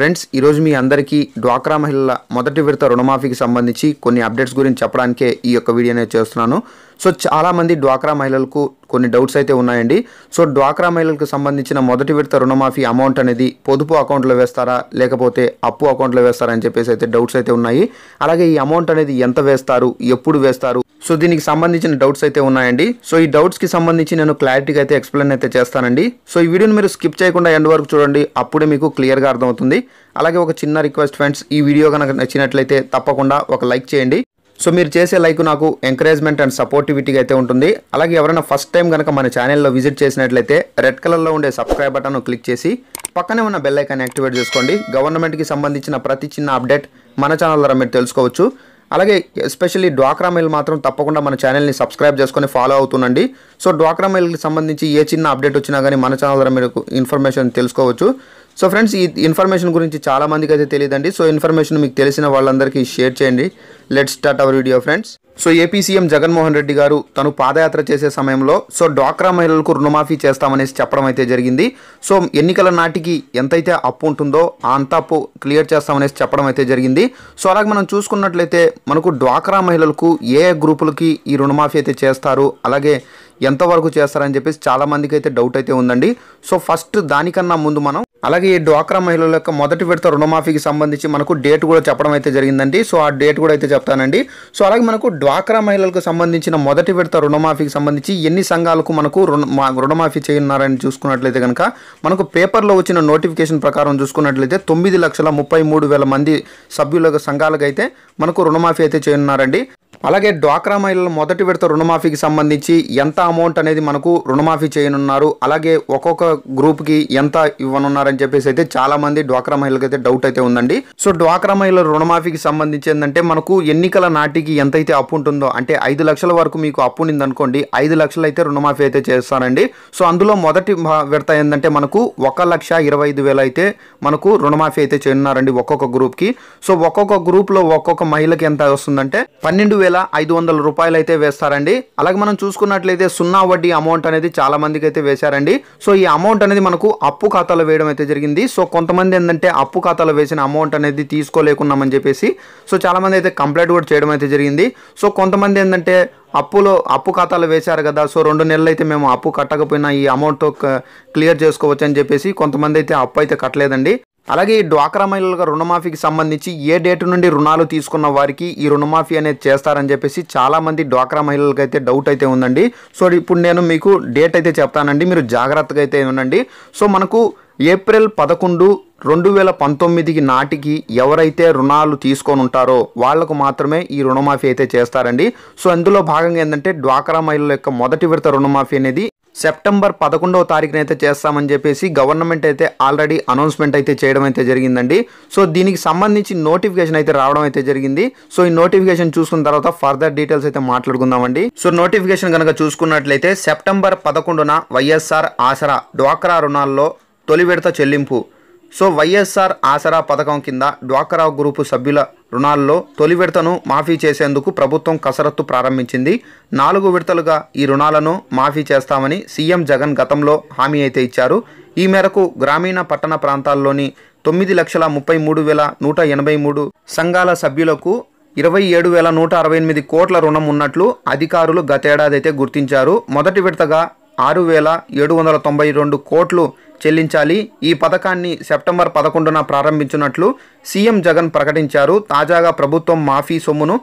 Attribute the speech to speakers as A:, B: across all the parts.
A: friends ఈరోజు మీ అందరికీ డ్వాక్రా మహిళల మొదటి విడత రుణమాఫీకి సంబంధించి కొన్ని అప్డేట్స్ గురించి చెప్పడానికే ఈ యొక్క వీడియో నేను చేస్తున్నాను సో చాలామంది డ్వాక్రా మహిళలకు కొన్ని డౌట్స్ అయితే ఉన్నాయండి సో డ్వాక్రా మహిళలకు సంబంధించిన మొదటి విడత రుణమాఫీ అమౌంట్ అనేది పొదుపు అకౌంట్లో వేస్తారా లేకపోతే అప్పు అకౌంట్లో వేస్తారా అని చెప్పేసి అయితే డౌట్స్ అయితే ఉన్నాయి అలాగే ఈ అమౌంట్ అనేది ఎంత వేస్తారు ఎప్పుడు వేస్తారు సో దీనికి సంబంధించిన డౌట్స్ అయితే ఉన్నాయండి సో ఈ డౌట్స్కి సంబంధించి నేను క్లారిటీగా అయితే ఎక్స్ప్లెయిన్ అయితే చేస్తానండి సో ఈ వీడియోని మీరు స్కిప్ చేయకుండా ఎండ్ వరకు చూడండి అప్పుడే మీకు క్లియర్గా అర్థమవుతుంది అలాగే ఒక చిన్న రిక్వెస్ట్ ఫ్రెండ్స్ ఈ వీడియో కనుక నచ్చినట్లయితే తప్పకుండా ఒక లైక్ చేయండి సో మీరు చేసే లైక్ నాకు ఎంకరేజ్మెంట్ అండ్ సపోర్టివిటీగా అయితే ఉంటుంది అలాగే ఎవరైనా ఫస్ట్ టైం కనుక మన ఛానల్లో విజిట్ చేసినట్లయితే రెడ్ కలర్లో ఉండే సబ్స్క్రైబ్ బటన్ క్లిక్ చేసి పక్కనే ఉన్న బెల్ ఐకాన్ యాక్టివేట్ చేసుకోండి గవర్నమెంట్కి సంబంధించిన ప్రతి చిన్న అప్డేట్ మన ఛానల్ ద్వారా మీరు తెలుసుకోవచ్చు అలాగే ఎస్పెషల్లీ డ్వాక్రా మెయిల్ మాత్రం తప్పకుండా మన ఛానల్ని సబ్స్క్రైబ్ చేసుకొని ఫాలో అవుతుండండి సో డ్వాక్రా మెయిల్కి సంబంధించి ఏ చిన్న అప్డేట్ వచ్చినా కానీ మన ఛానల్ ద్వారా మీరు ఇన్ఫర్మేషన్ తెలుసుకోవచ్చు సో ఫ్రెండ్స్ ఈ ఇన్ఫర్మేషన్ గురించి చాలామందికి అయితే తెలియదండి సో ఇన్ఫర్మేషన్ మీకు తెలిసిన వాళ్ళందరికీ షేర్ చేయండి let's start our video friends so AP CM Jaganmohan Reddy garu తను పాదయాత్ర చేసే సమయంలో సో డ్వాక్రా మహిళలకు రుణమాఫీ చేస్తామనేసి చెప్పడం అయితే జరిగింది సో ఎన్నికల నాటికి ఎంతైతే అప్పు ఉంటుందో ఆ అంత అప్పు క్లియర్ చేస్తామనేసి చెప్పడం అయితే జరిగింది సో అలాగే మనం చూసుకున్నట్లయితే మనకు డ్వాక్రా మహిళలకు ఏ గ్రూపులకి ఈ రుణమాఫీ అయితే చేస్తారు అలాగే ఎంతవరకు చేస్తారని చెప్పేసి చాలామందికి అయితే డౌట్ అయితే ఉందండి సో ఫస్ట్ దానికన్నా ముందు మనం అలాగే ఈ డ్వాక్రా మహిళల యొక్క మొదటి విడత రుణమాఫీకి సంబంధించి మనకు డేట్ కూడా చెప్పడం అయితే జరిగిందండి సో ఆ డేట్ కూడా అయితే చెప్తానండి సో అలాగే మనకు డ్వాక్రా మహిళలకు సంబంధించిన మొదటి విడత రుణమాఫీకి సంబంధించి ఎన్ని సంఘాలకు మనకు రుణమాఫీ చేయనున్నారని చూసుకున్నట్లయితే కనుక మనకు పేపర్లో వచ్చిన నోటిఫికేషన్ ప్రకారం చూసుకున్నట్లయితే తొమ్మిది లక్షల ముప్పై మూడు వేల మంది సభ్యుల సంఘాలకు అయితే మనకు రుణమాఫీ అయితే చేయనున్నారండి అలాగే డ్వాక్రా మహిళల మొదటి విడత రుణమాఫీకి సంబంధించి ఎంత అమౌంట్ అనేది మనకు రుణమాఫీ చేయనున్నారు అలాగే ఒక్కొక్క గ్రూప్కి ఎంత ఇవ్వనున్నారని చెప్పేసి అయితే చాలా మంది డ్వాక్రా మహిళలకు అయితే డౌట్ అయితే ఉందండి సో డ్వాక్రా మహిళల రుణమాఫీకి సంబంధించి ఏంటంటే మనకు ఎన్నికల నాటికి ఎంత అయితే అప్పు ఉంటుందో అంటే ఐదు లక్షల వరకు మీకు అప్పు ఉందనుకోండి అనుకోండి ఐదు లక్షలు అయితే రుణమాఫీ అయితే చేస్తారండి సో అందులో మొదటి విడత ఏంటంటే మనకు ఒక లక్ష ఇరవై ఐదు వేలు అయితే మనకు రుణమాఫీ అయితే చేయనున్నారండి ఒక్కొక్క గ్రూప్కి సో ఒక్కొక్క గ్రూప్లో ఒక్కొక్క మహిళకి ఎంత వస్తుందంటే పన్నెండు వేల ఐదు వందల రూపాయలు అయితే వేస్తారండి అలాగే మనం చూసుకున్నట్లయితే సున్నా వడ్డీ అమౌంట్ అనేది చాలా మందికి అయితే వేశారండి సో ఈ అమౌంట్ అనేది మనకు అప్పు ఖాతాలో వేయడం అయితే జరిగింది సో కొంతమంది ఏంటంటే అప్పు ఖాతాలో వేసిన అమౌంట్ అనేది తీసుకోలేకున్నామని చెప్పేసి సో చాలామంది అయితే కంప్లైంట్ కూడా చేయడం అయితే జరిగింది సో కొంతమంది ఏంటంటే అప్పులో అప్పు ఖాతాలు వేశారు కదా సో రెండు నెలలు అయితే మేము అప్పు కట్టకపోయినా ఈ అమౌంట్తో క్లియర్ చేసుకోవచ్చు అని చెప్పేసి కొంతమంది అయితే అప్పు అయితే కట్టలేదండి అలాగే ఈ డ్వాక్రా మహిళలకు రుణమాఫీకి సంబంధించి ఏ డేట్ నుండి రుణాలు తీసుకున్న వారికి ఈ రుణమాఫీ అనేది చేస్తారని చెప్పేసి చాలామంది డ్వాక్రా మహిళలకు అయితే డౌట్ అయితే ఉందండి సో ఇప్పుడు నేను మీకు డేట్ అయితే చెప్తానండి మీరు జాగ్రత్తగా అయితే ఉండండి సో మనకు ఏప్రిల్ పదకొండు రెండు వేల పంతొమ్మిదికి నాటికి ఎవరైతే రుణాలు తీసుకొని ఉంటారో వాళ్లకు మాత్రమే ఈ రుణమాఫీ అయితే చేస్తారండి సో అందులో భాగంగా ఏంటంటే డ్వాక్రా మహిళల యొక్క మొదటి విడత రుణమాఫీ అనేది సెప్టెంబర్ పదకొండవ తారీఖున అయితే చేస్తామని చెప్పేసి గవర్నమెంట్ అయితే ఆల్రెడీ అనౌన్స్మెంట్ అయితే చేయడం అయితే జరిగిందండి సో దీనికి సంబంధించి నోటిఫికేషన్ అయితే రావడం అయితే జరిగింది సో ఈ నోటిఫికేషన్ చూసుకున్న తర్వాత ఫర్దర్ డీటెయిల్స్ అయితే మాట్లాడుకుందామండి సో నోటిఫికేషన్ కనుక చూసుకున్నట్లయితే సెప్టెంబర్ పదకొండున వైఎస్ఆర్ ఆసరా డ్వాక్రా రుణాల్లో తొలి విడత చెల్లింపు సో వైఎస్ఆర్ ఆసరా పథకం కింద డ్వాక్రా గ్రూపు సభ్యుల రుణాల్లో తొలి విడతను మాఫీ చేసేందుకు ప్రభుత్వం కసరత్తు ప్రారంభించింది నాలుగు విడతలుగా ఈ రుణాలను మాఫీ చేస్తామని సీఎం జగన్ గతంలో హామీ అయితే ఇచ్చారు ఈ మేరకు గ్రామీణ పట్టణ ప్రాంతాల్లోని తొమ్మిది లక్షల ముప్పై మూడు వేల నూట ఎనభై మూడు సంఘాల సభ్యులకు ఇరవై ఏడు వేల నూట అరవై ఎనిమిది కోట్ల రుణం ఉన్నట్లు అధికారులు గతేడాది అయితే గుర్తించారు మొదటి విడతగా ఆరు వేల ఏడు వందల తొంభై రెండు కోట్లు చెల్లించాలి ఈ పథకాన్ని సెప్టెంబర్ పదకొండున ప్రారంభించినట్లు సీఎం జగన్ ప్రకటించారు తాజాగా ప్రభుత్వం మాఫీ సొమ్మును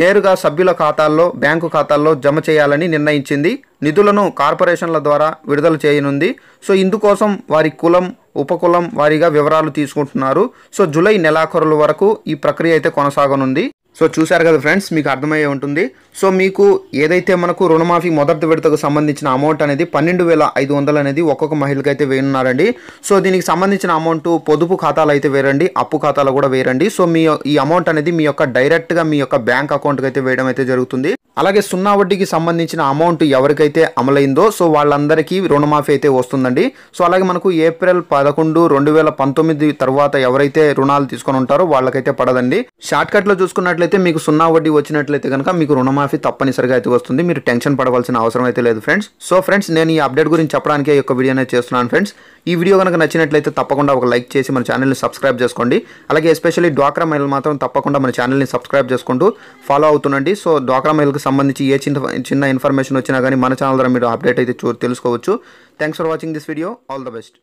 A: నేరుగా సభ్యుల ఖాతాల్లో బ్యాంకు ఖాతాల్లో జమ చేయాలని నిర్ణయించింది నిధులను కార్పొరేషన్ల ద్వారా విడుదల చేయనుంది సో ఇందుకోసం వారి కులం ఉపకులం వారిగా వివరాలు తీసుకుంటున్నారు సో జూలై నెలాఖరుల వరకు ఈ ప్రక్రియ అయితే కొనసాగనుంది సో చూశారు కదా ఫ్రెండ్స్ మీకు అర్థమయ్యే ఉంటుంది సో మీకు ఏదైతే మనకు రుణమాఫీ మొదటి విడతకు సంబంధించిన అమౌంట్ అనేది పన్నెండు వేల ఐదు వందలు అనేది ఒక్కొక్క మహిళకి అయితే వేయనున్నారండి సో దీనికి సంబంధించిన అమౌంట్ పొదుపు ఖాతాలు అయితే వేరండి అప్పు ఖాతాలో కూడా వేరండి సో మీ ఈ అమౌంట్ అనేది మీ యొక్క డైరెక్ట్గా మీ యొక్క బ్యాంక్ అకౌంట్కి అయితే వేయడం అయితే జరుగుతుంది అలాగే సున్నా వడ్డీకి సంబంధించిన అమౌంట్ ఎవరికైతే అమలైందో సో వాళ్ళందరికీ రుణమాఫీ అయితే వస్తుందండి సో అలాగే మనకు ఏప్రిల్ పదకొండు రెండు వేల పంతొమ్మిది తర్వాత ఎవరైతే రుణాలు తీసుకొని ఉంటారో వాళ్ళకైతే పడదండి షార్ట్ లో చూసుకున్నట్లయితే మీకు సున్నా వడ్డీ వచ్చినట్లయితే కనుక మీకు రుణమాఫీ తప్పనిసరిగా అయితే వస్తుంది మీరు టెన్షన్ పడవలసిన అవసరం అయితే లేదు ఫ్రెండ్స్ సో ఫ్రెండ్స్ నేను ఈ అప్డేట్ గురించి చెప్పడానికే యొక్క వీడియోనే చేస్తున్నాను ఫ్రెండ్స్ ఈ వీడియో కనుక నచ్చినట్లయితే తప్పకుండా ఒక లైక్ చేసి మన ఛానల్ని సబ్స్క్రైబ్ చేసుకోండి అలాగే ఎస్పెషల్లీ డ్వాక్రా మహిళలు మాత్రం తప్పకుండా మన ఛానల్ని సబ్స్క్రైబ్ చేసుకుంటూ ఫాలో అవుతుండండి సో డ్వాక్రా మహిళకు సంబంధించి ఏ చిన్న చిన్న ఇన్ఫర్మేషన్ వచ్చినా కానీ మన ఛానల్ ద్వారా మీరు అప్డేట్ అయితే చూ తెలుసుకోవచ్చు thanks for watching this video all the best